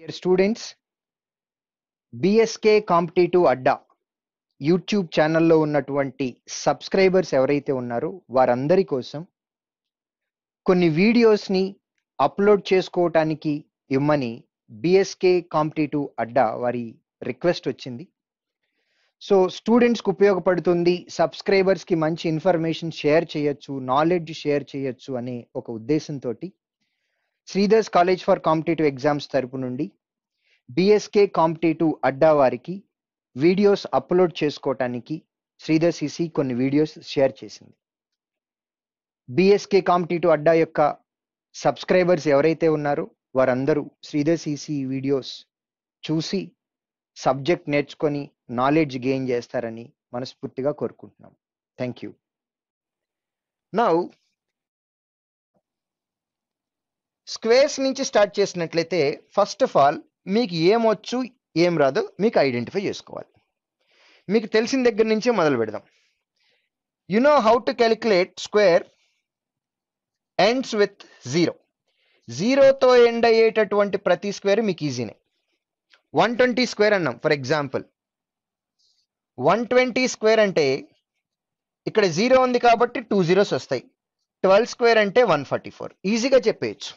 Dear students BSK competitive Adda YouTube ఛానల్లో ఉన్నటువంటి subscribers ఎవరైతే ఉన్నారో వారందరి కోసం కొన్ని వీడియోస్ని అప్లోడ్ చేసుకోవటానికి ఇమ్మని బిఎస్కే కాంపిటేటివ్ అడ్డా వారి రిక్వెస్ట్ వచ్చింది సో స్టూడెంట్స్కి ఉపయోగపడుతుంది సబ్స్క్రైబర్స్కి మంచి ఇన్ఫర్మేషన్ షేర్ చేయొచ్చు నాలెడ్జ్ షేర్ చేయొచ్చు అనే ఒక ఉద్దేశంతో Sridhar's college for competitive exams తరపు నుండి బిఎస్కే కాంపిటేటివ్ అడ్డా వారికి వీడియోస్ అప్లోడ్ చేసుకోవటానికి శ్రీధర్ సిసి కొన్ని వీడియోస్ షేర్ చేసింది బిఎస్కే కాంపిటేటివ్ అడ్డా యొక్క సబ్స్క్రైబర్స్ ఎవరైతే ఉన్నారో వారందరూ శ్రీధర్ సిసి వీడియోస్ చూసి సబ్జెక్ట్ నేర్చుకొని నాలెడ్జ్ గెయిన్ చేస్తారని మనస్ఫూర్తిగా కోరుకుంటున్నాం థ్యాంక్ యూ నౌ స్క్వేర్స్ నుంచి స్టార్ట్ చేసినట్లయితే ఫస్ట్ ఆఫ్ ఆల్ మీకు ఏమొచ్చు ఏం రాదు మీకు ఐడెంటిఫై చేసుకోవాలి మీకు తెలిసిన దగ్గర నుంచే మొదలు పెడదాం you know how to calculate square ends with zero జీరోతో ఎండ్ అయ్యేటటువంటి ప్రతి స్క్వేర్ మీకు ఈజీనే వన్ ట్వంటీ స్క్వేర్ అన్నాం for example one twenty square అంటే ఇక్కడ జీరో ఉంది కాబట్టి టూ జీరోస్ వస్తాయి ట్వెల్వ్ స్క్వేర్ అంటే వన్ ఫార్టీ ఫోర్ ఈజీగా చెప్పేయచ్చు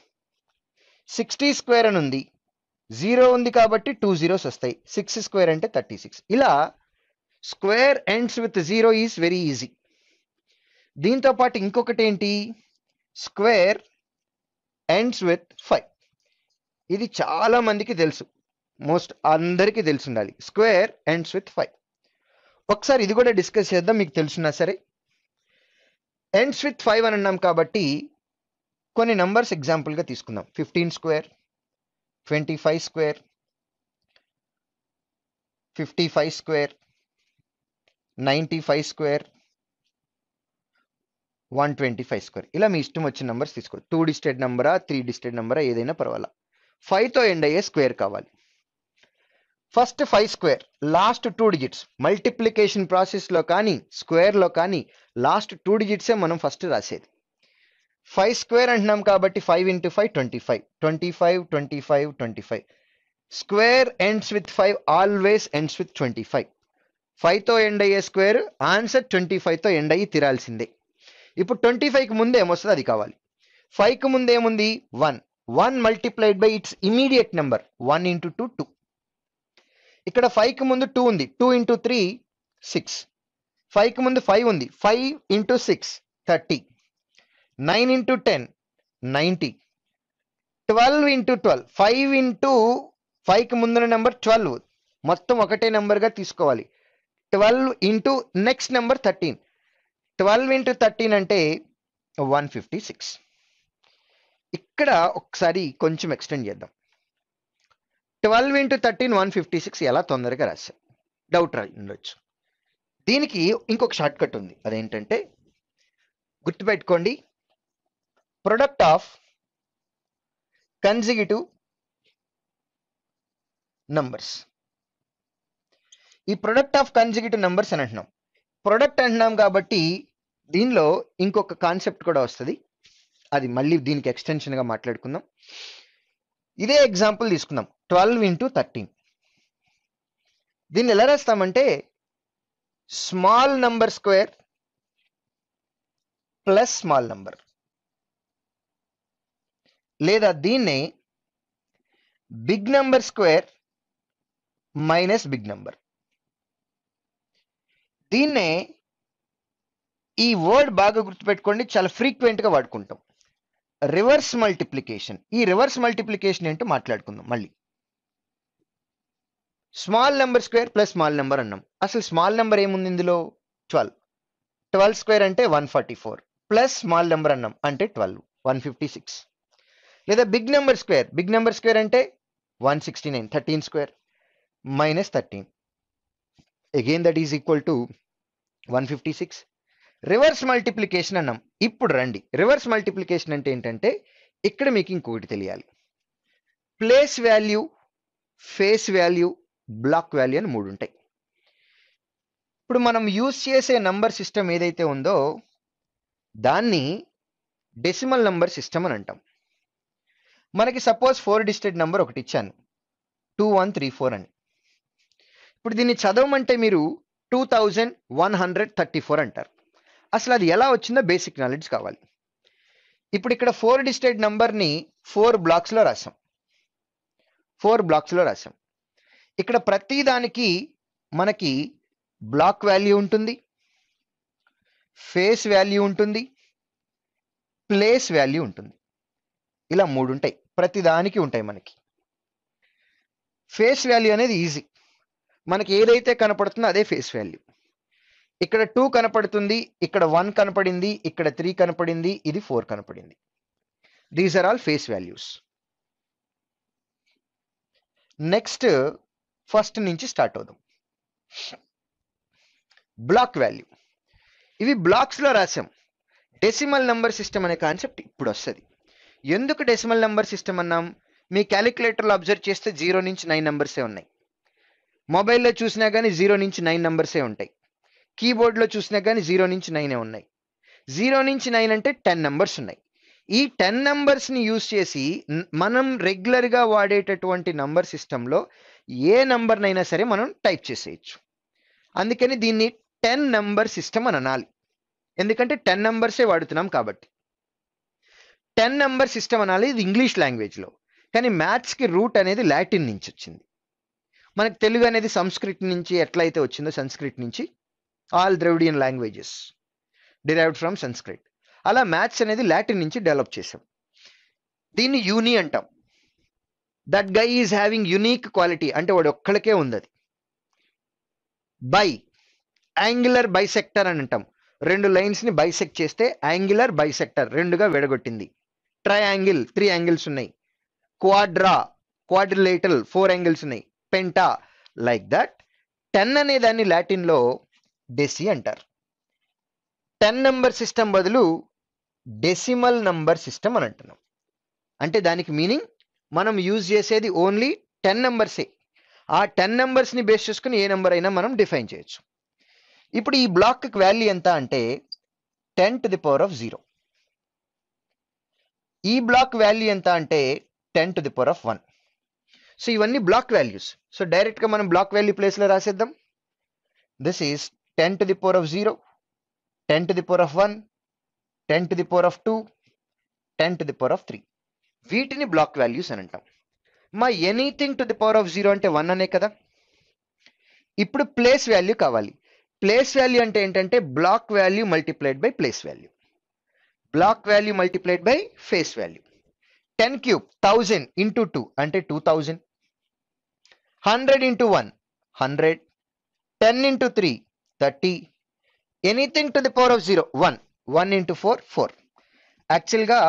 సిక్స్టీ స్క్వేర్ అని ఉంది జీరో ఉంది కాబట్టి టూ జీరోస్ వస్తాయి సిక్స్ స్క్వేర్ అంటే థర్టీ సిక్స్ ఇలా square ends with zero is very easy దీంతో పాటు ఇంకొకటి ఏంటి స్క్వేర్ ఎండ్స్ విత్ ఫైవ్ ఇది చాలా మందికి తెలుసు మోస్ట్ అందరికీ తెలిసి ఉండాలి స్క్వేర్ ఎండ్స్ విత్ ఫైవ్ ఒకసారి ఇది కూడా డిస్కస్ చేద్దాం మీకు తెలుసున్నా సరే ఎండ్స్ విత్ ఫైవ్ అని అన్నాం కాబట్టి కొన్ని నంబర్స్ ఎగ్జాంపుల్గా తీసుకుందాం fifteen square twenty five square fifty five square ninety five square one twenty five square ఇలా మీ ఇష్టం వచ్చిన నెంబర్స్ తీసుకో టూ డిస్టెడ్ నెంబరా త్రీ డిస్టెడ్ నెంబరా ఏదైనా పర్వాలా ఫైవ్తో ఎండ్ అయ్యే స్క్వేర్ కావాలి first five square last two digits multiplication ప్రాసెస్లో కానీ స్క్వేర్లో కానీ లాస్ట్ టూ డిజిట్సే మనం ఫస్ట్ రాసేది ఫైవ్ స్క్వేర్ అంటున్నాం కాబట్టి five into five twenty five twenty five twenty five twenty five square ends with five always ends with twenty five ఫైవ్తో end అయ్యే square answer twenty ఫైవ్తో ఎండ్ అయ్యి తీరాల్సిందే ఇప్పుడు ట్వంటీ ఫైవ్కి ముందు ఏమొస్తుంది అది కావాలి ఫైవ్కి ముందు ఏముంది one one multiplied by its immediate number one into two two ఇక్కడ ఫైవ్కి ముందు టూ ఉంది టూ ఇంటూ త్రీ సిక్స్ ఫైవ్కి ముందు ఫైవ్ ఉంది five into six thirty nine into ten ninety twelve into twelve five into ఫైవ్కి ముందున్న నెంబర్ ట్వెల్వ్ మొత్తం ఒకటే నెంబర్గా తీసుకోవాలి twelve into next number thirteen twelve into thirteen అంటే వన్ ఫిఫ్టీ సిక్స్ ఇక్కడ ఒకసారి కొంచెం ఎక్స్టెండ్ చేద్దాం twelve into thirteen one fifty six ఎలా తొందరగా రాశా డౌట్ ఉండొచ్చు దీనికి ఇంకొక షార్ట్ కట్ ఉంది అదేంటంటే గుర్తుపెట్టుకోండి ప్రొడక్ట్ ఆఫ్ కన్జిగిటివ్ నంబర్స్ ఈ ప్రొడక్ట్ ఆఫ్ కన్జిక్యూటివ్ నెంబర్స్ అని అంటున్నాం ప్రొడక్ట్ అంటున్నాం కాబట్టి దీనిలో ఇంకొక కాన్సెప్ట్ కూడా వస్తుంది అది మళ్ళీ దీనికి ఎక్స్టెన్షన్గా మాట్లాడుకుందాం ఇదే ఎగ్జాంపుల్ తీసుకుందాం ట్వెల్వ్ ఇంటూ థర్టీన్ దీన్ని ఎలా రాస్తామంటే small number square plus small number లేదా దీన్నే big number square minus big number దీన్నే ఈ వర్డ్ బాగా గుర్తుపెట్టుకోండి చాలా ఫ్రీక్వెంట్గా వాడుకుంటాం రివర్స్ మల్టిప్లికేషన్ ఈ రివర్స్ మల్టిప్లికేషన్ ఏంటో మాట్లాడుకుందాం మళ్ళీ small number square plus small number అన్నాం అసలు స్మాల్ నెంబర్ ఏముంది ఇందులో ట్వెల్వ్ ట్వెల్వ్ స్క్వేర్ అంటే one forty four plus small number అన్నాం అంటే ట్వెల్వ్ వన్ ఫిఫ్టీ సిక్స్ లేదా big number square big number square అంటే one sixty nine thirteen square minus thirteen again that is equal to one fifty six reverse multiplication అన్నాం ఇప్పుడు రండి reverse multiplication అంటే ఏంటంటే ఇక్కడ మీకు ఇంకొకటి తెలియాలి place value face value block value అని మూడు ఉంటాయి ఇప్పుడు మనం యూస్ చేసే నంబర్ సిస్టమ్ ఏదైతే ఉందో దాన్ని డెసిమల్ నంబర్ సిస్టమ్ అని అంటాం మనకి సపోజ్ ఫోర్ డిజిటెడ్ నెంబర్ ఒకటి ఇచ్చాను టూ వన్ త్రీ ఫోర్ అని ఇప్పుడు దీన్ని చదవమంటే మీరు two thousand one hundred thirty four అంటారు అసలు అది ఎలా వచ్చిందో బేసిక్ నాలెడ్జ్ కావాలి ఇప్పుడు ఇక్కడ ఫోర్ డిజిటెడ్ నెంబర్ని ఫోర్ బ్లాక్స్లో రాసాం ఫోర్ బ్లాక్స్లో రాసాం ఇక్కడ ప్రతి దానికి మనకి బ్లాక్ వాల్యూ ఉంటుంది ఫేస్ వాల్యూ ఉంటుంది ప్లేస్ వాల్యూ ఉంటుంది ఇలా మూడు ఉంటాయి ప్రతిదానికి ఉంటాయి మనకి ఫేస్ వాల్యూ అనేది ఈజీ మనకి ఏదైతే కనపడుతుందో అదే ఫేస్ వాల్యూ ఇక్కడ టూ కనపడుతుంది ఇక్కడ వన్ కనపడింది ఇక్కడ త్రీ కనపడింది ఇది ఫోర్ కనపడింది these are all face values next first నుంచి స్టార్ట్ అవుదాం బ్లాక్ వాల్యూ ఇవి బ్లాక్స్లో రాసాం డెసిమల్ నంబర్ సిస్టమ్ అనే కాన్సెప్ట్ ఇప్పుడు వస్తుంది ఎందుకు డెసిమల్ నెంబర్ సిస్టమ్ అన్నాం మీ క్యాలిక్యులేటర్లో అబ్జర్వ్ చేస్తే జీరో నుంచి నైన్ నెంబర్సే ఉన్నాయి మొబైల్లో చూసినా కానీ జీరో నుంచి నైన్ నెంబర్సే ఉంటాయి కీబోర్డ్లో చూసినా కానీ జీరో నుంచి నైనే ఉన్నాయి జీరో నుంచి నైన్ అంటే టెన్ నెంబర్స్ ఉన్నాయి ఈ టెన్ నెంబర్స్ని యూజ్ చేసి మనం రెగ్యులర్గా వాడేటటువంటి నంబర్ సిస్టంలో ఏ నంబర్నైనా సరే మనం టైప్ చేసేయచ్చు అందుకని దీన్ని టెన్ నెంబర్ సిస్టమ్ అని అనాలి ఎందుకంటే టెన్ నెంబర్సే వాడుతున్నాం కాబట్టి టెన్ నెంబర్ సిస్టమ్ అనాలి ఇది ఇంగ్లీష్ లాంగ్వేజ్లో కానీ మ్యాథ్స్కి రూట్ అనేది లాటిన్ నుంచి వచ్చింది మనకు తెలుగు అనేది సంస్కృతి నుంచి ఎట్లయితే వచ్చిందో సంస్కృత్ నుంచి all Dravidian languages derived from Sanskrit అలా మ్యాథ్స్ అనేది లాటిన్ నుంచి డెవలప్ చేసాం దీన్ని యూని అంటాం that guy is having unique quality అంటే వాడు ఒక్కడికే ఉంది అది బై యాంగులర్ బైసెక్టర్ అని అంటాం రెండు లైన్స్ని బైసెక్ట్ చేస్తే యాంగులర్ బైసెక్టర్ రెండుగా విడగొట్టింది ట్రయాంగిల్ త్రీ యాంగిల్స్ ఉన్నాయి క్వాడ్రా క్వాడ్రిలేటల్ ఫోర్ యాంగిల్స్ ఉన్నాయి పెంటా లైక్ దట్ టెన్ అనే దాన్ని లాటిన్లో డెసి అంటారు టెన్ నెంబర్ సిస్టమ్ బదులు డెసిమల్ నంబర్ సిస్టమ్ అని అంటున్నాం అంటే దానికి మీనింగ్ మనం యూజ్ చేసేది ఓన్లీ టెన్ నెంబర్సే ఆ టెన్ నెంబర్స్ని బేస్ చేసుకుని ఏ నెంబర్ అయినా మనం డిఫైన్ చేయొచ్చు ఇప్పుడు ఈ బ్లాక్కి వాల్యూ ఎంత అంటే ten to the power of zero ఈ బ్లాక్ వాల్యూ ఎంత అంటే ten to the power of one so ఇవన్నీ బ్లాక్ వాల్యూస్ సో డైరెక్ట్గా మనం బ్లాక్ వాల్యూ ప్లేస్లో రాసేద్దాం this is ten to the power of zero ten to the power of one ten to the power of two ten to the power of three వీటిని block values అని అంటాం మా anything to the power of zero అంటే one అనే కదా ఇప్పుడు place value కావాలి place value అంటే ఏంటంటే block value multiplied by place value block value multiplied by face value ten cube thousand into two అంటే two thousand hundred into one hundred ten into three thirty anything to the power of zero one one into four four యాక్చువల్గా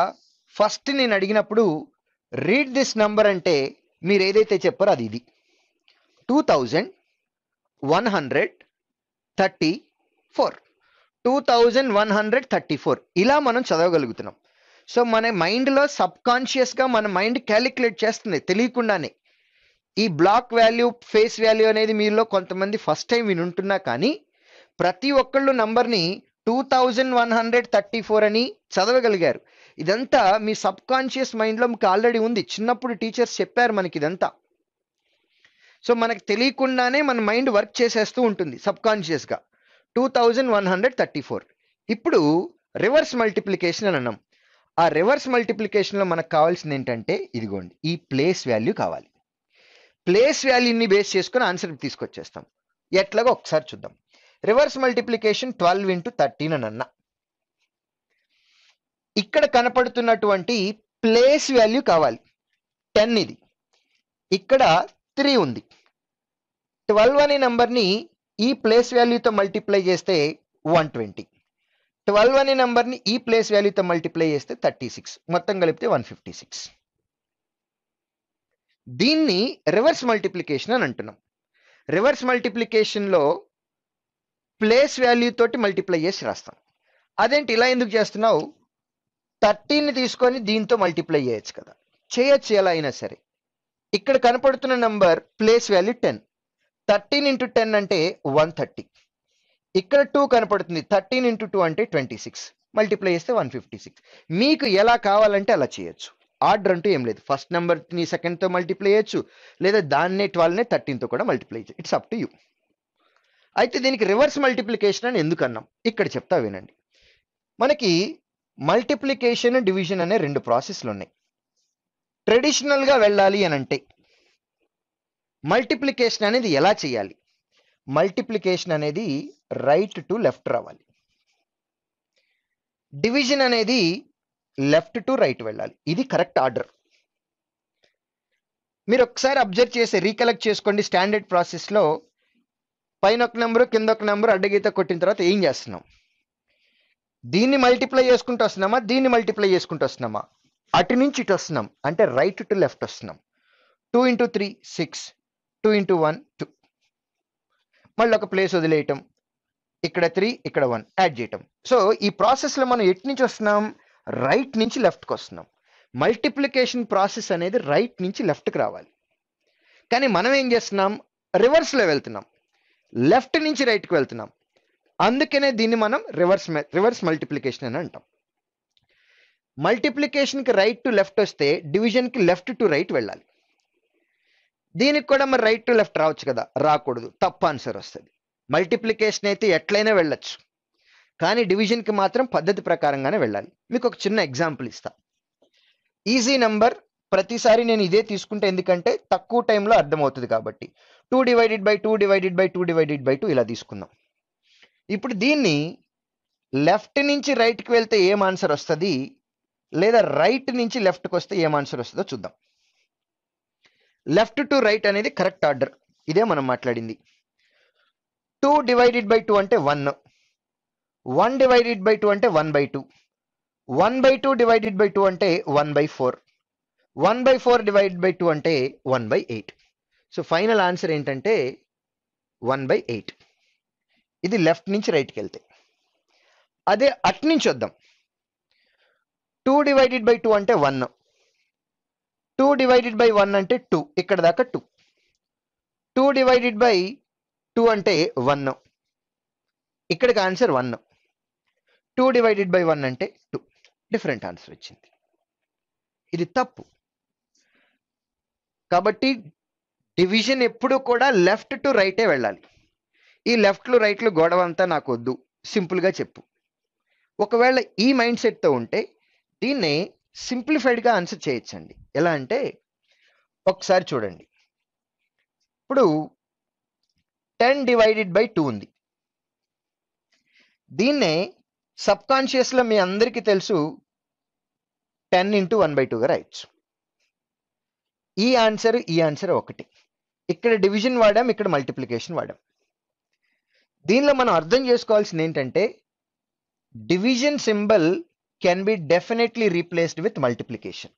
first నేను అడిగినప్పుడు read this number అంటే మీరు ఏదైతే చెప్పారో అది ఇది two thousand one hundred thirty four two thousand one hundred thirty four ఇలా మనం చదవగలుగుతున్నాం సో మన మైండ్లో సబ్కాన్షియస్గా మన మైండ్ క్యాలిక్యులేట్ చేస్తుంది తెలియకుండానే ఈ బ్లాక్ వాల్యూ ఫేస్ వాల్యూ అనేది మీలో కొంతమంది ఫస్ట్ టైం వినుంటున్నా కానీ ప్రతి ఒక్కళ్ళు నంబర్ని two thousand one hundred thirty four అని చదవగలిగారు ఇదంతా మీ సబ్కాన్షియస్ మైండ్లో మీకు ఆల్రెడీ ఉంది చిన్నప్పుడు టీచర్స్ చెప్పారు మనకి ఇదంతా సో మనకు తెలియకుండానే మన మైండ్ వర్క్ చేసేస్తూ ఉంటుంది సబ్కాన్షియస్గా two one hundred thirty four ఇప్పుడు రివర్స్ మల్టిప్లికేషన్ అని అన్నాం ఆ రివర్స్ మల్టిప్లికేషన్లో మనకు కావాల్సింది ఏంటంటే ఇదిగోండి ఈ ప్లేస్ వాల్యూ కావాలి ప్లేస్ వాల్యూని బేస్ చేసుకుని ఆన్సర్ తీసుకొచ్చేస్తాం ఎట్లాగో ఒకసారి చూద్దాం reverse multiplication twelve into thirteen అని అన్నా ఇక్కడ కనపడుతున్నటువంటి ప్లేస్ వాల్యూ కావాలి టెన్ ఇది ఇక్కడ త్రీ ఉంది ట్వెల్వ్ అనే నెంబర్ని ఈ ప్లేస్ వాల్యూతో మల్టిప్లై చేస్తే వన్ ట్వంటీ ట్వెల్వ్ అనే నెంబర్ని ఈ ప్లేస్ వాల్యూతో మల్టిప్లై చేస్తే థర్టీ సిక్స్ మొత్తం కలిపితే వన్ ఫిఫ్టీ సిక్స్ దీన్ని రివర్స్ మల్టిప్లికేషన్ అని అంటున్నాం రివర్స్ మల్టిప్లికేషన్లో ప్లేస్ వాల్యూ తోటి మల్టిప్లై చేసి రాస్తాం అదేంటి ఇలా ఎందుకు చేస్తున్నావు థర్టీని తీసుకొని దీంతో మల్టిప్లై చేయొచ్చు కదా చేయొచ్చు ఎలా అయినా సరే ఇక్కడ కనపడుతున్న number place value ten thirteen into ten అంటే వన్ థర్టీ ఇక్కడ టూ కనపడుతుంది థర్టీన్ ఇంటూ టూ అంటే ట్వంటీ సిక్స్ మల్టిప్లై చేస్తే వన్ ఫిఫ్టీ సిక్స్ మీకు ఎలా కావాలంటే అలా చేయొచ్చు ఆర్డర్ అంటూ ఏం లేదు ఫస్ట్ నెంబర్ని సెకండ్తో మల్టిప్లై చేయొచ్చు లేదా దాన్నే ట్వెల్వ్నే థర్టీన్తో కూడా మల్టిప్లై చేయొచ్చు ఇట్స్ అప్ టు యూ అయితే దీనికి రివర్స్ మల్టిప్లికేషన్ అని ఎందుకు అన్నాం ఇక్కడ చెప్తా వినండి మనకి మల్టిప్లికేషన్ డివిజన్ అనే రెండు ప్రాసెస్లు ఉన్నాయి ట్రెడిషనల్గా వెళ్ళాలి అని అంటే మల్టిప్లికేషన్ అనేది ఎలా చేయాలి మల్టిప్లికేషన్ అనేది రైట్ టు లెఫ్ట్ రావాలి డివిజన్ అనేది లెఫ్ట్ టు రైట్ వెళ్ళాలి ఇది కరెక్ట్ ఆర్డర్ మీరు ఒకసారి అబ్జర్వ్ చేసి రీకలెక్ట్ చేసుకోండి స్టాండర్డ్ ప్రాసెస్లో పైన ఒక నెంబరు కింద ఒక నెంబరు అడ్డగీత కొట్టిన తర్వాత ఏం చేస్తున్నాం దీన్ని మల్టిప్లై చేసుకుంటూ వస్తున్నామా దీన్ని మల్టిప్లై చేసుకుంటూ వస్తున్నామా అటు నుంచి ఇటు వస్తున్నాం అంటే రైట్ టు లెఫ్ట్ వస్తున్నాం two into three six two into one two మళ్ళీ ఒక ప్లేస్ వదిలేయటం ఇక్కడ త్రీ ఇక్కడ వన్ యాడ్ చేయటం సో ఈ ప్రాసెస్లో మనం ఎటు నుంచి వస్తున్నాం రైట్ నుంచి లెఫ్ట్కి వస్తున్నాం మల్టిప్లికేషన్ ప్రాసెస్ అనేది రైట్ నుంచి లెఫ్ట్కి రావాలి కానీ మనం ఏం చేస్తున్నాం రివర్స్లో వెళ్తున్నాం లెఫ్ట్ నుంచి రైట్కి వెళ్తున్నాం అందుకనే దీన్ని మనం రివర్స్ రివర్స్ మల్టిప్లికేషన్ అని అంటాం మల్టిప్లికేషన్కి రైట్ టు లెఫ్ట్ వస్తే డివిజన్కి లెఫ్ట్ టు రైట్ వెళ్ళాలి దీనికి కూడా మరి రైట్ టు లెఫ్ట్ రావచ్చు కదా రాకూడదు తప్పు ఆన్సర్ వస్తుంది మల్టిప్లికేషన్ అయితే ఎట్లయినా వెళ్ళచ్చు కానీ డివిజన్కి మాత్రం పద్ధతి ప్రకారంగానే వెళ్ళాలి మీకు ఒక చిన్న ఎగ్జాంపుల్ ఇస్తా ఈజీ నెంబర్ ప్రతిసారి నేను ఇదే తీసుకుంటే ఎందుకంటే తక్కువ టైంలో అర్థమవుతుంది కాబట్టి two divided by two divided by two divided by two ఇలా తీసుకుందాం ఇప్పుడు దీన్ని లెఫ్ట్ నుంచి రైట్కి వెళ్తే ఏం ఆన్సర్ వస్తుంది లేదా రైట్ నుంచి లెఫ్ట్కి వస్తే ఏం ఆన్సర్ వస్తుందో చూద్దాం లెఫ్ట్ టు రైట్ అనేది కరెక్ట్ ఆర్డర్ ఇదే మనం మాట్లాడింది టూ డివైడెడ్ బై టూ అంటే one one divided by two అంటే one by two one by two divided by two అంటే one by four one by four divide by two అంటే one by eight so final answer ఏంటంటే one by eight ఇది left నుంచి రైట్కి వెళ్తే అదే అట్ నుంచి వద్దాం టూ డివైడెడ్ బై టూ అంటే one two divided by one అంటే టూ ఇక్కడ దాకా two two divided by two అంటే వన్ ఇక్కడికి answer one two divided by one అంటే టూ డిఫరెంట్ ఆన్సర్ వచ్చింది ఇది తప్పు కాబట్టి డివిజన్ ఎప్పుడు కూడా లెఫ్ట్ టు రైటే వెళ్ళాలి ఈ లెఫ్ట్లు రైట్లు గొడవ అంతా నాకు వద్దు సింపుల్గా చెప్పు ఒకవేళ ఈ మైండ్ సెట్తో ఉంటే దీన్నే సింప్లిఫైడ్గా ఆన్సర్ చేయొచ్చండి ఎలా అంటే ఒకసారి చూడండి ఇప్పుడు టెన్ డివైడెడ్ బై టూ ఉంది దీన్నే సబ్కాన్షియస్లో మీ అందరికీ తెలుసు టెన్ ఇంటూ వన్ బై టూగా రాయొచ్చు ఈ ఆన్సర్ ఈ ఆన్సర్ ఒకటి ఇక్కడ డివిజన్ వాడాం ఇక్కడ మల్టిప్లికేషన్ వాడాం దీనిలో మనం అర్థం చేసుకోవాల్సింది ఏంటంటే division symbol can be definitely replaced with multiplication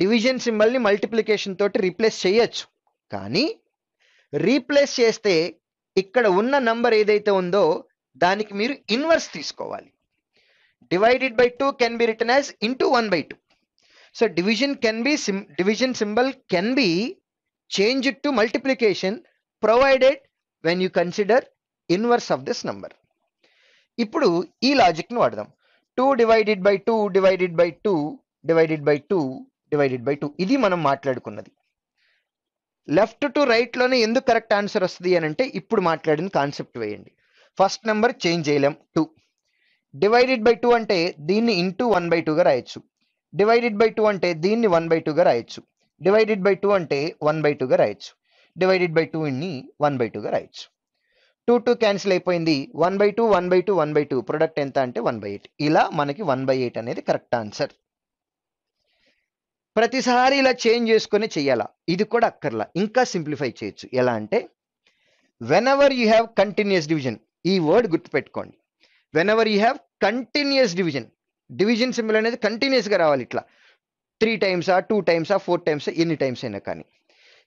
division సింబల్ని మల్టిప్లికేషన్ తోటి రీప్లేస్ చేయొచ్చు కానీ రీప్లేస్ చేస్తే ఇక్కడ ఉన్న నంబర్ ఏదైతే ఉందో దానికి మీరు ఇన్వర్స్ తీసుకోవాలి divided by two can be written as into one by two so division can be sim division symbol can be change to multiplication provided when you consider inverse of this number ఇప్పుడు ఈ లాజిక్ను వాడదాం two divided by two divided by two divided by two divided by two ఇది మనం మాట్లాడుకున్నది left to రైట్లోనే ఎందుకు correct answer వస్తుంది అని అంటే ఇప్పుడు మాట్లాడిన కాన్సెప్ట్ వేయండి ఫస్ట్ నెంబర్ చేంజ్ చేయలేం టూ డివైడెడ్ బై టూ అంటే దీన్ని ఇంటూ వన్ బై టూగా రాయొచ్చు డివైడెడ్ బై టూ అంటే దీన్ని వన్ బై టూగా రాయొచ్చు డివైడెడ్ బై టూ అంటే వన్ బై టూగా రాయొచ్చు డివైడెడ్ బై టూ ఇన్ని వన్ బై టూగా రాయొచ్చు టూ టూ క్యాన్సిల్ అయిపోయింది one by two one by two one by two product ఎంత అంటే వన్ బై ఎయిట్ ఇలా మనకి వన్ బై ఎయిట్ అనేది కరెక్ట్ ఆన్సర్ ప్రతిసారి ఇలా చేంజ్ చేసుకుని చెయ్యాలా ఇది కూడా అక్కర్లా ఇంకా సింప్లిఫై చేయొచ్చు ఎలా అంటే whenever you have continuous division ఈ వర్డ్ గుర్తుపెట్టుకోండి whenever you have continuous division division symbol అనేది కంటిన్యూస్గా రావాలి ఇట్లా త్రీ టైమ్స్ ఆ టూ టైమ్స్ ఆ ఫోర్ టైమ్స్ ఎన్ని టైమ్స్ అయినా కానీ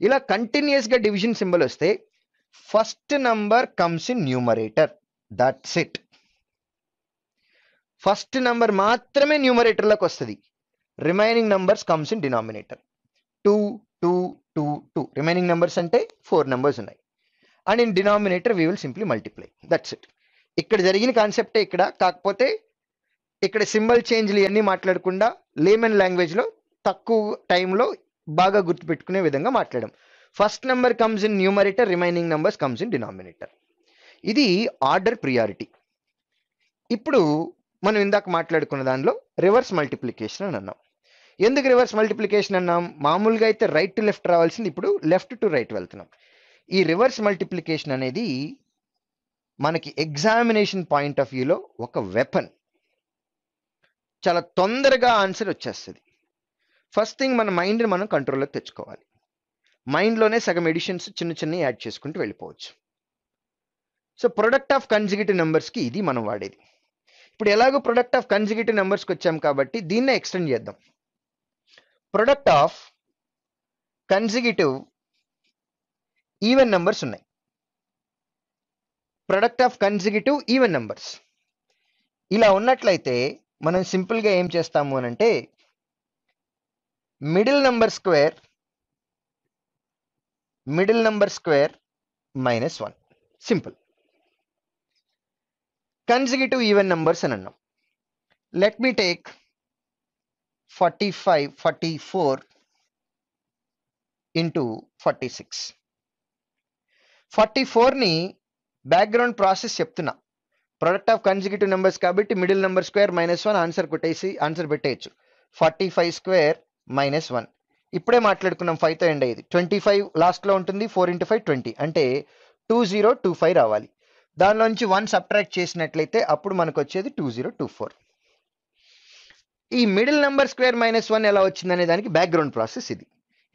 ఇలా కంటిన్యూస్గా డివిజన్ సింబల్ వస్తే first number comes in numerator that's it first number మాత్రమే న్యూమరేటర్లోకి వస్తుంది remaining numbers comes in denominator two two two two remaining numbers అంటే ఫోర్ నెంబర్స్ ఉన్నాయి and in denominator we will simply multiply that's it ఇక్కడ జరిగిన కాన్సెప్టే ఇక్కడ కాకపోతే ఇక్కడ సింబల్ చేంజ్లు ఇవన్నీ మాట్లాడకుండా లేమన్ లాంగ్వేజ్లో తక్కువ టైంలో బాగా గుర్తుపెట్టుకునే విధంగా మాట్లాడడం first number comes in numerator remaining numbers comes in denominator ఇది ఆర్డర్ ప్రియారిటీ ఇప్పుడు మనం ఇందాక మాట్లాడుకున్న దానిలో రివర్స్ మల్టిప్లికేషన్ అని అన్నాం ఎందుకు రివర్స్ మల్టిప్లికేషన్ అన్నాం మామూలుగా అయితే రైట్ టు లెఫ్ట్ రావాల్సింది ఇప్పుడు లెఫ్ట్ టు రైట్ వెళ్తున్నాం ఈ రివర్స్ మల్టిప్లికేషన్ అనేది మనకి ఎగ్జామినేషన్ పాయింట్ ఆఫ్ వ్యూలో ఒక వెపన్ చాలా తొందరగా ఆన్సర్ వచ్చేస్తుంది ఫస్ట్ థింగ్ మన మైండ్ని మనం కంట్రోల్లో తెచ్చుకోవాలి మైండ్లోనే సగం ఎడిషన్స్ చిన్న చిన్న యాడ్ చేసుకుంటూ వెళ్ళిపోవచ్చు సో ప్రొడక్ట్ ఆఫ్ కన్జిగేటివ్ నెంబర్స్కి ఇది మనం వాడేది ఇప్పుడు ఎలాగో ప్రొడక్ట్ ఆఫ్ కన్జిగేటివ్ నెంబర్స్కి వచ్చాం కాబట్టి దీన్నే ఎక్స్టెండ్ చేద్దాం product of consecutive even numbers ఉన్నాయి product of consecutive even numbers ఇలా ఉన్నట్లయితే మనం సింపుల్గా ఏం చేస్తాము అనంటే middle number square middle number square minus one simple consecutive even numbers అని అన్నాం let me take forty five forty four into forty six forty ఫోర్ని బ్యాక్గ్రౌండ్ ప్రాసెస్ చెప్తున్నా ప్రొడక్ట్ ఆఫ్ కన్సిగేటివ్ నెంబర్స్ కాబట్టి middle number square minus one answer కొట్టేసి answer పెట్టేయచ్చు forty five square minus one ఇప్పుడే మాట్లాడుకున్నాం తో ఎండ్ అయ్యేది ట్వంటీ ఫైవ్ లాస్ట్లో ఉంటుంది ఫోర్ ఇంటూ ఫైవ్ ట్వంటీ అంటే టూ జీరో టూ ఫైవ్ రావాలి దానిలోంచి వన్ సబ్ట్రాక్ట్ చేసినట్లయితే అప్పుడు మనకు వచ్చేది టూ జీరో టూ ఫోర్ ఈ middle number square minus one ఎలా వచ్చిందనే దానికి బ్యాక్గ్రౌండ్ ప్రాసెస్ ఇది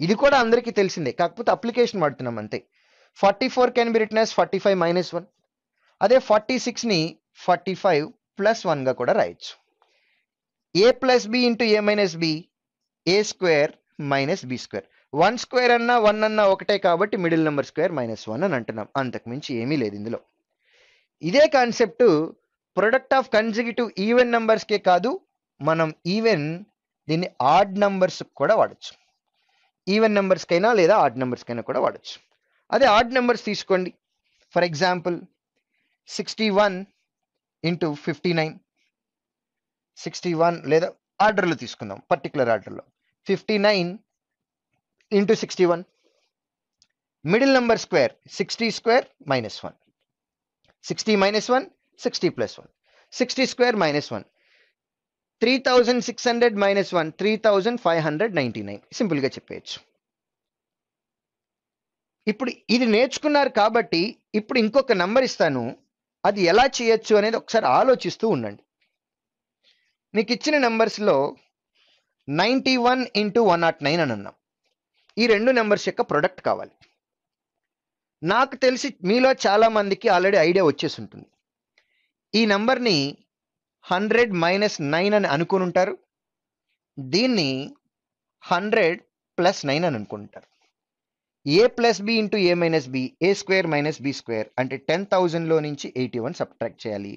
ఇది కూడా అందరికీ తెలిసిందే కాకపోతే అప్లికేషన్ వాడుతున్నాం అంతే forty four can be written as forty five minus one అదే ఫార్టీ సిక్స్ని ఫార్టీ ఫైవ్ ప్లస్ వన్గా కూడా రాయొచ్చు A plus B into A minus B A square minus B square one square అన్నా వన్ అన్నా ఒకటే కాబట్టి middle number square minus one అని అంటున్నాం అంతకుమించి ఏమీ లేదు ఇందులో ఇదే concept product of consecutive even నెంబర్స్కే కాదు మనం ఈవెన్ దీన్ని ఆడ్ నెంబర్స్ కూడా వాడచ్చు ఈవెన్ నెంబర్స్కైనా లేదా ఆడ్ నెంబర్స్కైనా కూడా వాడచ్చు అదే ఆడ్ నెంబర్స్ తీసుకోండి for example sixty one into fifty nine sixty one లేదా ఆర్డర్లో తీసుకుందాం పర్టికులర్ ఆర్డర్లో 59 into 61 middle number square 60 square minus 1 60 minus 1 60 plus 1 60 square minus 1 3600 minus 1 3599 సింపుల్గా చెప్పేయచ్చు ఇప్పుడు ఇది నేర్చుకున్నారు కాబట్టి ఇప్పుడు ఇంకొక నంబర్ ఇస్తాను అది ఎలా చేయొచ్చు అనేది ఒకసారి ఆలోచిస్తూ ఉండండి మీకు ఇచ్చిన నంబర్స్లో ninety one into one not nine అని అన్నాం ఈ రెండు నెంబర్స్ యొక్క ప్రొడక్ట్ కావాలి నాకు తెలిసి మీలో చాలా మందికి ఆల్రెడీ ఐడియా వచ్చేసి ఉంటుంది ఈ నెంబర్ని హండ్రెడ్ మైనస్ నైన్ అని అనుకుని ఉంటారు దీన్ని హండ్రెడ్ ప్లస్ నైన్ అని అనుకుంటారు A plus B into A minus B A square minus B square అంటే టెన్ థౌజండ్లో నుంచి ఎయిటీ వన్ సబ్ట్రాక్ట్ చేయాలి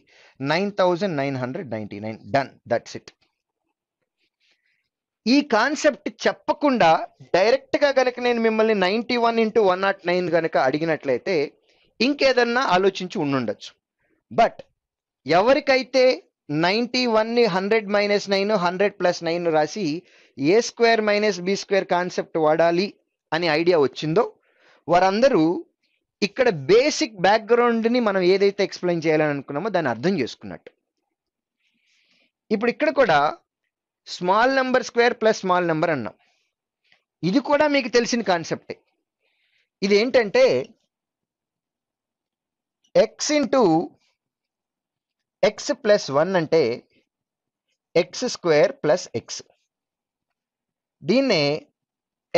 nine thousand nine hundred ninety nine done that's it ఈ కాన్సెప్ట్ చెప్పకుండా డైరెక్ట్గా కనుక నేను మిమ్మల్ని ninety one into one not nine కనుక అడిగినట్లయితే ఇంకేదన్నా ఆలోచించి ఉండుండొచ్చు బట్ ఎవరికైతే నైంటీ వన్ని hundred minus nine hundred plus nine రాసి A square minus B square concept వాడాలి అనే ఐడియా వచ్చిందో వారందరూ ఇక్కడ బేసిక్ బ్యాక్గ్రౌండ్ని మనం ఏదైతే ఎక్స్ప్లెయిన్ చేయాలని అనుకున్నామో దాన్ని అర్థం చేసుకున్నట్టు ఇప్పుడు ఇక్కడ కూడా small number square plus small number అన్నాం ఇది కూడా మీకు తెలిసిన కాన్సెప్టే ఇది ఏంటంటే x into x plus one అంటే ఎక్స్ స్క్వేర్ ప్లస్ ఎక్స్ దీన్నే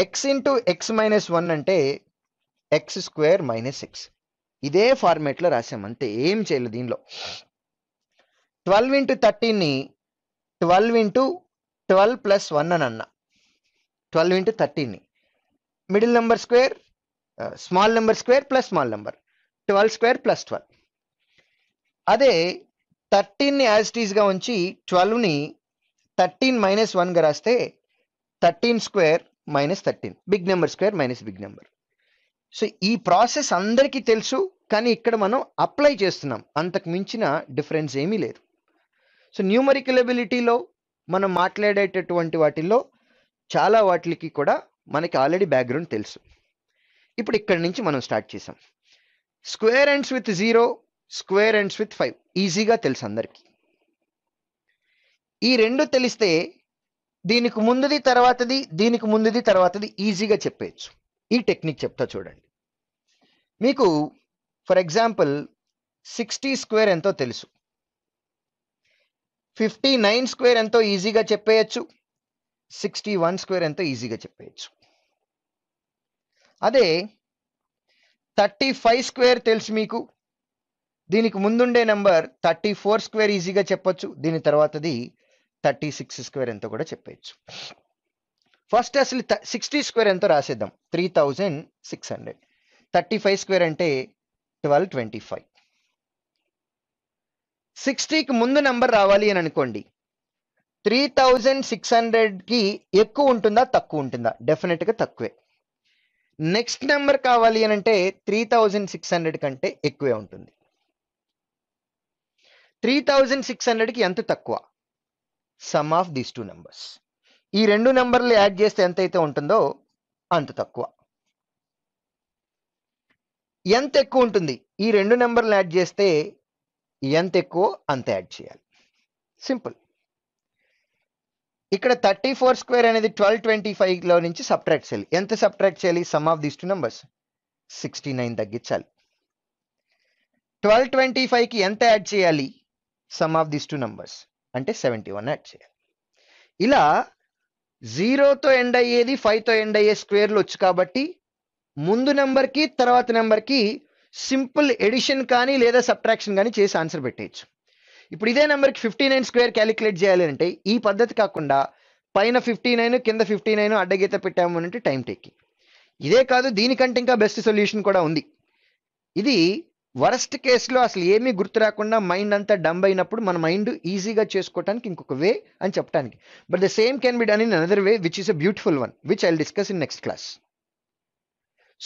x into x minus one అంటే ఎక్స్ స్క్వేర్ మైనస్ ఎక్స్ ఇదే ఫార్మేట్లో రాసాం అంతే ఏం చేయలేదు దీనిలో ట్వెల్వ్ ఇంటూ థర్టీన్ని twelve into twelve plus one అని అన్న ట్వెల్వ్ ఇంటూ థర్టీన్ని middle number square small number square plus small number twelve square plus twelve అదే థర్టీన్ని యాజ్ టీజ్గా ఉంచి ట్వెల్వ్ని థర్టీన్ మైనస్ వన్గా రాస్తే thirteen square minus thirteen big number square minus big number so ఈ process అందరికీ తెలుసు కానీ ఇక్కడ మనం అప్లై చేస్తున్నాం అంతకు మించిన డిఫరెన్స్ ఏమీ లేదు సో న్యూమరికలబిలిటీలో మనం మాట్లాడేటటువంటి వాటిల్లో చాలా వాటికి కూడా మనకి ఆల్రెడీ బ్యాక్గ్రౌండ్ తెలుసు ఇప్పుడు ఇక్కడ నుంచి మనం స్టార్ట్ చేసాం square ends with zero square ends with five ఈజీగా తెలుసు అందరికీ ఈ రెండు తెలిస్తే దీనికి ముందుది తర్వాతది దీనికి ముందుది తర్వాతది ఈజీగా చెప్పేయచ్చు ఈ టెక్నిక్ చెప్తా చూడండి మీకు ఫర్ ఎగ్జాంపుల్ సిక్స్టీ స్క్వేర్ ఎంతో తెలుసు ఫిఫ్టీ నైన్ స్క్వేర్ ఎంతో ఈజీగా చెప్పేయచ్చు సిక్స్టీ వన్ స్క్వేర్ ఎంతో ఈజీగా చెప్పేయచ్చు అదే థర్టీ ఫైవ్ స్క్వేర్ తెలుసు మీకు దీనికి ముందుండే నెంబర్ థర్టీ ఫోర్ స్క్వేర్ ఈజీగా చెప్పొచ్చు దీని తర్వాతది థర్టీ సిక్స్ స్క్వేర్ ఎంతో కూడా చెప్పేయచ్చు ఫస్ట్ అసలు సిక్స్టీ స్క్వేర్ ఎంతో రాసేద్దాం three thousand six hundred thirty five square అంటే ట్వెల్వ్ ట్వంటీ ఫైవ్ సిక్స్టీకి ముందు నెంబర్ రావాలి అని అనుకోండి త్రీ థౌజండ్ సిక్స్ హండ్రెడ్కి ఎక్కువ ఉంటుందా తక్కువ ఉంటుందా డెఫినెట్గా తక్కువే నెక్స్ట్ నెంబర్ కావాలి అని అంటే త్రీ థౌజండ్ సిక్స్ హండ్రెడ్ కంటే ఎక్కువే ఉంటుంది త్రీ థౌజండ్ సిక్స్ హండ్రెడ్కి ఎంత తక్కువ sum of these two numbers ఈ రెండు నెంబర్లు యాడ్ చేస్తే ఎంత అయితే ఉంటుందో అంత తక్కువ ఎంత ఎక్కువ ఉంటుంది ఈ రెండు నెంబర్లు యాడ్ చేస్తే ఎంత ఎక్కువ అంత యాడ్ చేయాలి సింపుల్ ఇక్కడ థర్టీ ఫోర్ స్క్వేర్ అనేది ట్వెల్వ్ ట్వంటీ ఫైవ్లో నుంచి సబ్ట్రాక్ట్ చేయాలి ఎంత సబ్ట్రాక్ట్ చేయాలి sum of these two numbers sixty nine తగ్గించాలి ట్వెల్వ్ ట్వంటీ ఫైవ్కి ఎంత యాడ్ చేయాలి sum of these two numbers అంటే సెవెంటీ వన్ యాడ్ చేయాలి ఇలా జీరోతో ఎండ్ అయ్యేది ఫైవ్తో ఎండ్ అయ్యే స్క్వేర్లు వచ్చు కాబట్టి ముందు నెంబర్కి తర్వాత నెంబర్కి సింపుల్ ఎడిషన్ కానీ లేదా సబ్ట్రాక్షన్ కానీ చేసి ఆన్సర్ పెట్టేయచ్చు ఇప్పుడు ఇదే నెంబర్కి ఫిఫ్టీ నైన్ స్క్వేర్ క్యాలిక్యులేట్ చేయాలి అంటే ఈ పద్ధతి కాకుండా పైన ఫిఫ్టీ నైన్ కింద ఫిఫ్టీ నైన్ అడ్డగీత పెట్టాము అంటే టైం టేకింగ్ ఇదే కాదు దీనికంటే ఇంకా బెస్ట్ సొల్యూషన్ కూడా ఉంది ఇది వరస్ట్ కేసులో అసలు ఏమీ గుర్తు రాకుండా మైండ్ అంతా డంబ్ అయినప్పుడు మన మైండ్ ఈజీగా చేసుకోవడానికి ఇంకొక వే అని చెప్పడానికి but the same can be done in another way which is a beautiful one which I discuss in next class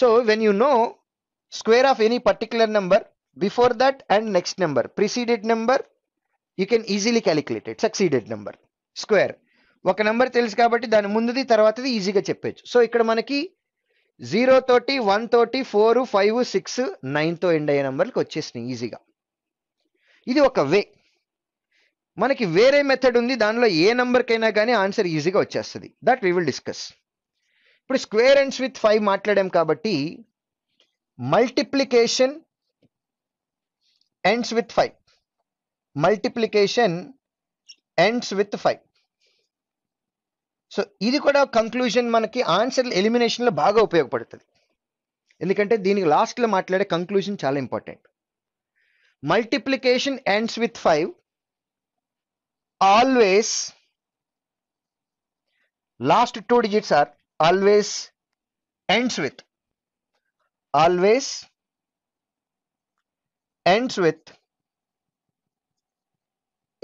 so when you know square of any particular number before that and next number preceded number you can easily calculate it succeeded number square ఒక number తెలుసు కాబట్టి దాని ముందుది తర్వాతది ఈజీగా చెప్పచ్చు so ఇక్కడ మనకి zero తోటి వన్ తోటి ఫోర్ ఫైవ్ సిక్స్ నైన్తో ఎండ్ అయ్యే నెంబర్కి వచ్చేసినాయి ఈజీగా ఇది ఒక వే మనకి వేరే మెథడ్ ఉంది దానిలో ఏ నెంబర్కైనా కానీ ఆన్సర్ ఈజీగా వచ్చేస్తుంది దట్ వీ విల్ డిస్కస్ ఇప్పుడు స్క్వేర్ అండ్స్ విత్ ఫైవ్ మాట్లాడాం కాబట్టి multiplication ends with five multiplication ends with five so ఇది కూడా కంక్లూజన్ మనకి ఆన్సర్ ఎలిమినేషన్లో బాగా ఉపయోగపడుతుంది ఎందుకంటే దీనికి లాస్ట్లో మాట్లాడే కంక్లూజన్ చాలా important multiplication ends with five always last two digits are always ends with always ends with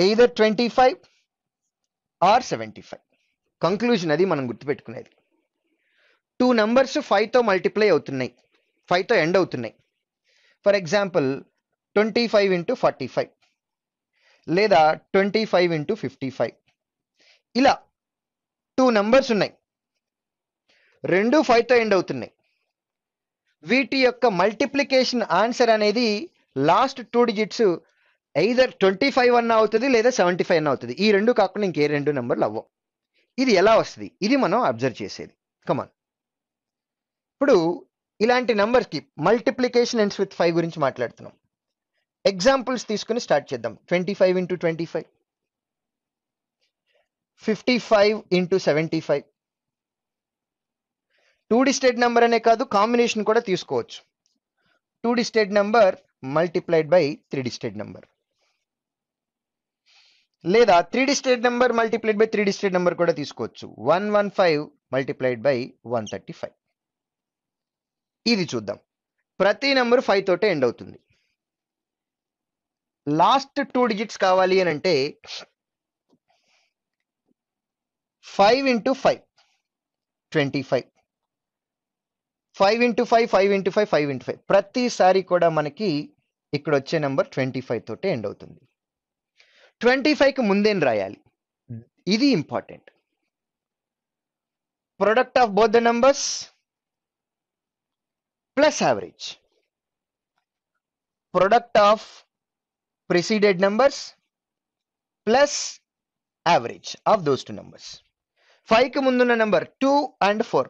with twenty five or seventy five conclusion అది మనం గుర్తుపెట్టుకునేది టూ నెంబర్స్ ఫైవ్తో మల్టిప్లై అవుతున్నాయి ఫైవ్తో ఎండ్ అవుతున్నాయి for example twenty five into forty five లేదా twenty five into fifty five ఇలా two numbers ఉన్నాయి రెండు ఫైవ్తో ఎండ్ అవుతున్నాయి వీటి యొక్క మల్టిప్లికేషన్ ఆన్సర్ అనేది last two digits either twenty five అన్న అవుతుంది లేదా సెవెంటీ ఫైవ్ అన్న అవుతుంది ఈ రెండు కాకుండా ఇంకే రెండు నెంబర్లు అవ్వవు ఇది ఎలా వస్తుంది ఇది మనం అబ్జర్వ్ చేసేది కమాన్ ఇప్పుడు ఇలాంటి నెంబర్స్కి మల్టిప్లికేషన్ ఎండ్స్ విత్ ఫైవ్ గురించి మాట్లాడుతున్నాం ఎగ్జాంపుల్స్ తీసుకుని స్టార్ట్ చేద్దాం twenty five into twenty five fifty five into seventy five two state number అనే కాదు కాంబినేషన్ కూడా తీసుకోవచ్చు two state number multiplied by three state number లేదా three state number multiplied by three state number కూడా తీసుకోవచ్చు one one five multiplied by one thirty five ఇది చూద్దాం ప్రతి నెంబర్ ఫైవ్ తోటే ఎండ్ అవుతుంది లాస్ట్ టూ డిజిట్స్ కావాలి అని అంటే five into five twenty five five into five five into five five into five ప్రతిసారి కూడా మనకి ఇక్కడ వచ్చే నెంబర్ ట్వంటీ ఫైవ్ తోటే ఎండ్ అవుతుంది ట్వంటీ ఫైవ్కి ముందేం రాయాలి ఇది important product of both the numbers plus average product of preceded numbers plus average of those two numbers 5 కి ముందున్న నెంబర్ టూ అండ్ ఫోర్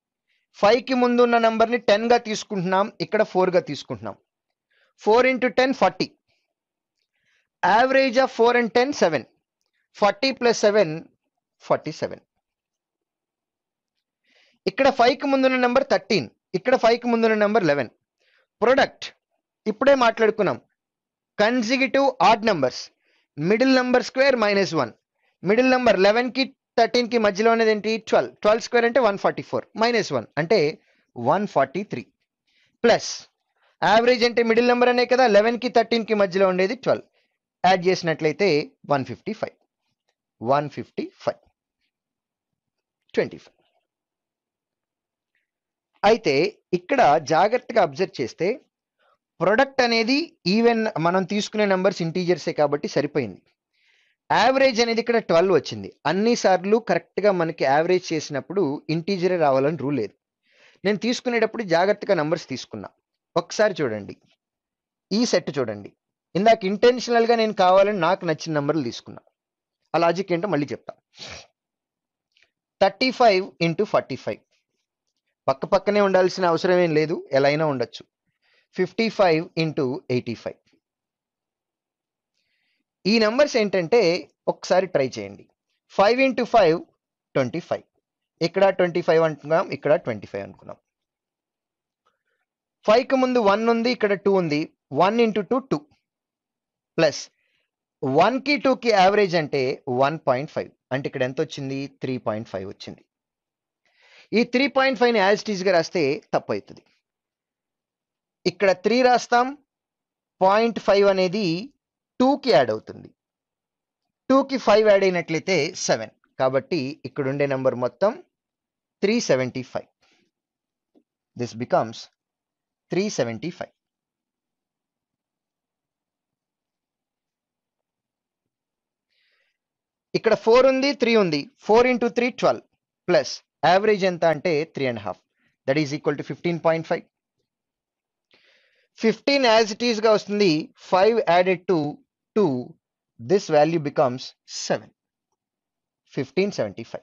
ఫైవ్కి ముందు ఉన్న నెంబర్ని టెన్గా తీసుకుంటున్నాం ఇక్కడ ఫోర్గా తీసుకుంటున్నాం four into ten forty average of four and ten seven forty plus seven forty seven ఇక్కడ ఫైవ్కి ముందున్న నెంబర్ థర్టీన్ ఇక్కడ ఫైవ్కి ముందున్న నెంబర్ లెవెన్ ప్రొడక్ట్ ఇప్పుడే మాట్లాడుకున్నాం consecutive odd numbers middle number square minus one middle number కి థర్టీన్కి మధ్యలో అనేది ఏంటి ట్వెల్వ్ ట్వెల్వ్ స్క్వేర్ అంటే one forty four minus one అంటే one forty three plus average అంటే మిడిల్ నెంబర్ అనే కదా లెవెన్కి థర్టీన్కి మధ్యలో ఉండేది ట్వెల్వ్ యాడ్ చేసినట్లయితే one fifty five one fifty five twenty five అయితే ఇక్కడ జాగ్రత్తగా అబ్జర్వ్ చేస్తే ప్రొడక్ట్ అనేది ఈవెన్ మనం తీసుకునే నెంబర్స్ ఇంటీజర్సే కాబట్టి సరిపోయింది యావరేజ్ అనేది ఇక్కడ ట్వెల్వ్ వచ్చింది అన్నిసార్లు కరెక్ట్గా మనకి యావరేజ్ చేసినప్పుడు ఇంటీజరే రావాలని రూల్ లేదు నేను తీసుకునేటప్పుడు జాగ్రత్తగా నంబర్స్ తీసుకున్నా ఒకసారి చూడండి ఈ సెట్ చూడండి ఇందాక ఇంటెన్షనల్గా నేను కావాలని నాకు నచ్చిన నెంబర్లు తీసుకున్నా ఆ లాజిక్ ఏంటో మళ్ళీ చెప్తా thirty five into forty five పక్క పక్కనే ఉండాల్సిన అవసరం ఏం లేదు ఎలా అయినా ఉండొచ్చు fifty five into eighty five ఈ నెంబర్స్ ఏంటంటే ఒకసారి ట్రై చేయండి five into five twenty five ఇక్కడ ట్వంటీ ఫైవ్ అనుకున్నాం ఇక్కడ ట్వంటీ ఫైవ్ అనుకున్నాం ఫైవ్కి ముందు వన్ ఉంది ఇక్కడ టూ ఉంది one into two two plus వన్కి టూకి యావరేజ్ అంటే వన్ పాయింట్ ఫైవ్ అంటే ఇక్కడ ఎంత వచ్చింది త్రీ పాయింట్ ఫైవ్ వచ్చింది ఈ త్రీ పాయింట్ ఫైవ్ని యాజ్ టీజ్గా రాస్తే తప్పు అవుతుంది ఇక్కడ త్రీ రాస్తాం పాయింట్ ఫైవ్ అనేది టూకి యాడ్ అవుతుంది టూకి ఫైవ్ యాడ్ అయినట్లయితే సెవెన్ కాబట్టి ఇక్కడుండే నెంబర్ మొత్తం three seventy five this becomes three seventy five ఇక్కడ ఫోర్ ఉంది త్రీ ఉంది four into three twelve plus average ఎంత అంటే three and half that is equal to fifteen point five fifteen as it ఈస్గా వస్తుంది five added to 2, this value becomes 7, 1575.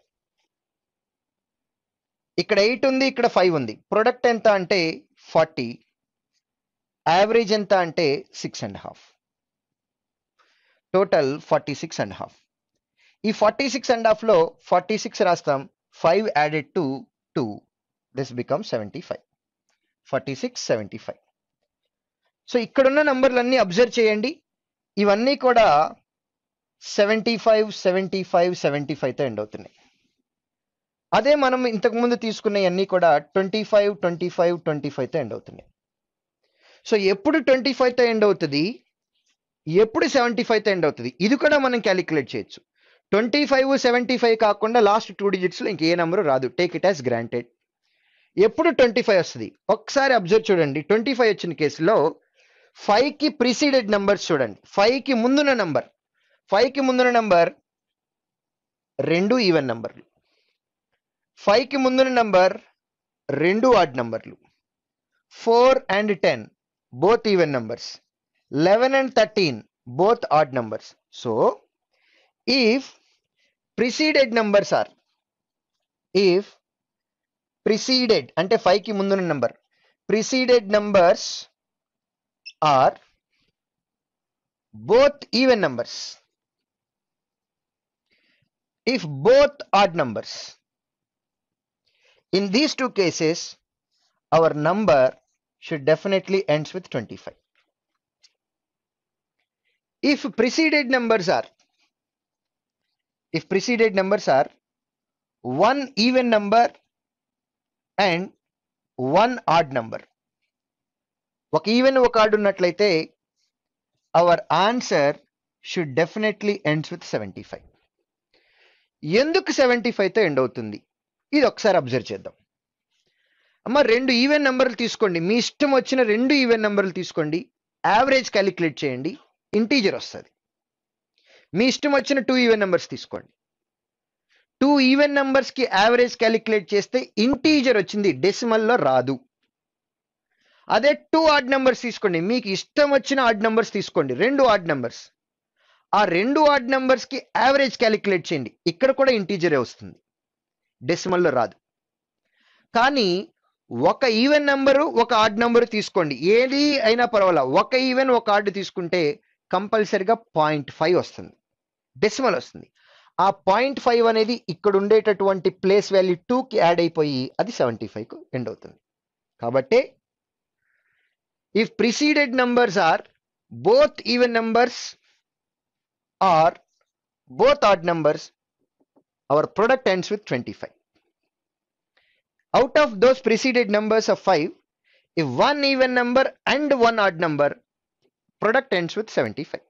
ఇక్కడ eight ఉంది ఇక్కడ ఫైవ్ ఉంది ప్రొడక్ట్ ఎంత అంటే ఫార్టీ యావరేజ్ ఎంత అంటే six and half total forty six and half ఈ ఫార్టీ సిక్స్ అండ్ హాఫ్లో ఫార్టీ సిక్స్ రాస్తాం five added to two this become seventy five forty six seventy five so ఇక్కడున్న నంబర్లన్నీ అబ్జర్వ్ చేయండి ఇవన్నీ కూడా seventy five seventy five seventy ఫైవ్తో end అవుతున్నాయి అదే మనం ఇంతకుముందు తీసుకున్నవన్నీ కూడా twenty five twenty five twenty ఫైవ్తో ఎండ్ అవుతున్నాయి సో ఎప్పుడు ట్వంటీ ఫైవ్తో ఎండ్ అవుతుంది ఎప్పుడు సెవెంటీ ఫైవ్తో ఎండ్ అవుతుంది ఇది కూడా మనం క్యాలిక్యులేట్ చేయొచ్చు ట్వంటీ ఫైవ్ సెవెంటీ ఫైవ్ కాకుండా లాస్ట్ టూ డిజిట్స్లో ఇంకే నెంబర్ రాదు టేక్ ఇట్ యాజ్ గ్రాంటెడ్ ఎప్పుడు ట్వంటీ ఫైవ్ వస్తుంది ఒకసారి అబ్జర్వ్ చూడండి ట్వంటీ ఫైవ్ వచ్చిన కేసులో ఫైవ్కి ప్రిసీడెడ్ నంబర్స్ చూడండి ఫైవ్కి ముందున్న నెంబర్ ఫైవ్కి ముందున్న నెంబర్ రెండు ఈవెన్ నెంబర్లు ఫైవ్కి ముందున్న నెంబర్ రెండు ఆడ్ నెంబర్లు four and ten both even numbers eleven and thirteen both odd numbers so if preceded numbers are if preceded అంటే ఫైవ్ కి ముందున్న number preceded numbers are both even numbers if both odd numbers in these two cases our number should definitely ends with 25 if preceded numbers are if preceded numbers are one even number and one odd number ఒక even ఒక odd ఉన్నట్లయితే our answer should definitely ends with seventy five ఎందుకు seventy ఫైవ్తో end అవుతుంది ఇది ఒకసారి observe చేద్దాం అమ్మ రెండు ఈవెన్ నెంబర్లు తీసుకోండి మీ ఇష్టం వచ్చిన రెండు ఈవెన్ నెంబర్లు తీసుకోండి యావరేజ్ క్యాలిక్యులేట్ చేయండి ఇంటీజర్ వస్తుంది మీ ఇష్టం వచ్చిన టూ ఈవెన్ నెంబర్స్ తీసుకోండి టూ ఈవెన్ నెంబర్స్కి యావరేజ్ క్యాలిక్యులేట్ చేస్తే ఇంటీజర్ వచ్చింది డెసిమల్లో రాదు అదే టూ ఆర్డ్ నెంబర్స్ తీసుకోండి మీకు ఇష్టం వచ్చిన ఆర్డ్ నెంబర్స్ తీసుకోండి రెండు ఆర్డ్ నెంబర్స్ ఆ రెండు ఆడ్ నెంబర్స్కి యావరేజ్ క్యాలిక్యులేట్ చేయండి ఇక్కడ కూడా ఇంటీజరే వస్తుంది డెసిమల్లో రాదు కానీ ఒక ఈవెన్ నెంబరు ఒక ఆర్డ్ నెంబరు తీసుకోండి ఏది అయినా పర్వాలా ఒక ఈవెన్ ఒక ఆర్డ్ తీసుకుంటే కంపల్సరిగా పాయింట్ ఫైవ్ వస్తుంది డెసిమల్ వస్తుంది ఆ పాయింట్ ఫైవ్ అనేది ఇక్కడ ఉండేటటువంటి ప్లేస్ వాల్యూ టూకి యాడ్ అయిపోయి అది సెవెంటీ ఫైవ్కు ఎండ్ అవుతుంది కాబట్టి if preceded numbers are both even numbers or both odd numbers our product ends with 25 out of those preceded numbers of 5 if one even number and one odd number product ends with 75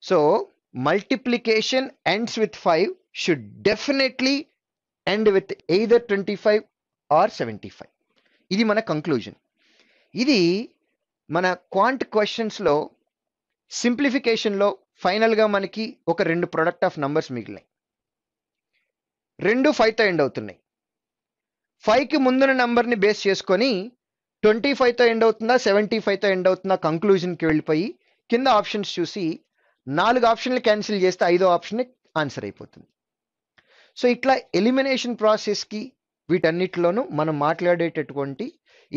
so multiplication ends with 5 should definitely end with either 25 or 75 ఇది మన conclusion. ఇది మన quant క్వశ్చన్స్లో సింప్లిఫికేషన్లో ఫైనల్గా మనకి ఒక రెండు product of numbers మిగిలినాయి రెండు ఫైవ్తో ఎండ్ అవుతున్నాయి ఫైవ్కి ముందున్న నంబర్ని బేస్ చేసుకొని ట్వంటీ ఫైవ్తో ఎండ్ అవుతుందా సెవెంటీ ఫైవ్తో ఎండ్ అవుతుందా కంక్లూజన్కి వెళ్ళిపోయి కింద ఆప్షన్స్ చూసి నాలుగు ఆప్షన్లు క్యాన్సిల్ చేస్తే ఐదో ఆప్షన్ ఆన్సర్ అయిపోతుంది సో ఇట్లా ఎలిమినేషన్ ప్రాసెస్కి వీటన్నిటిలోనూ మనం మాట్లాడేటటువంటి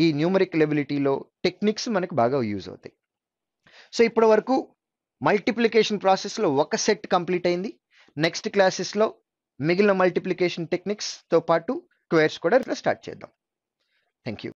ఈ న్యూమరిక్ లెబిలిటీలో టెక్నిక్స్ మనకు బాగా యూజ్ అవుతాయి సో ఇప్పటి వరకు మల్టిప్లికేషన్ ప్రాసెస్లో ఒక సెట్ కంప్లీట్ అయింది నెక్స్ట్ క్లాసెస్లో మిగిలిన మల్టిప్లికేషన్ టెక్నిక్స్తో పాటు క్వేర్స్ కూడా స్టార్ట్ చేద్దాం థ్యాంక్ యూ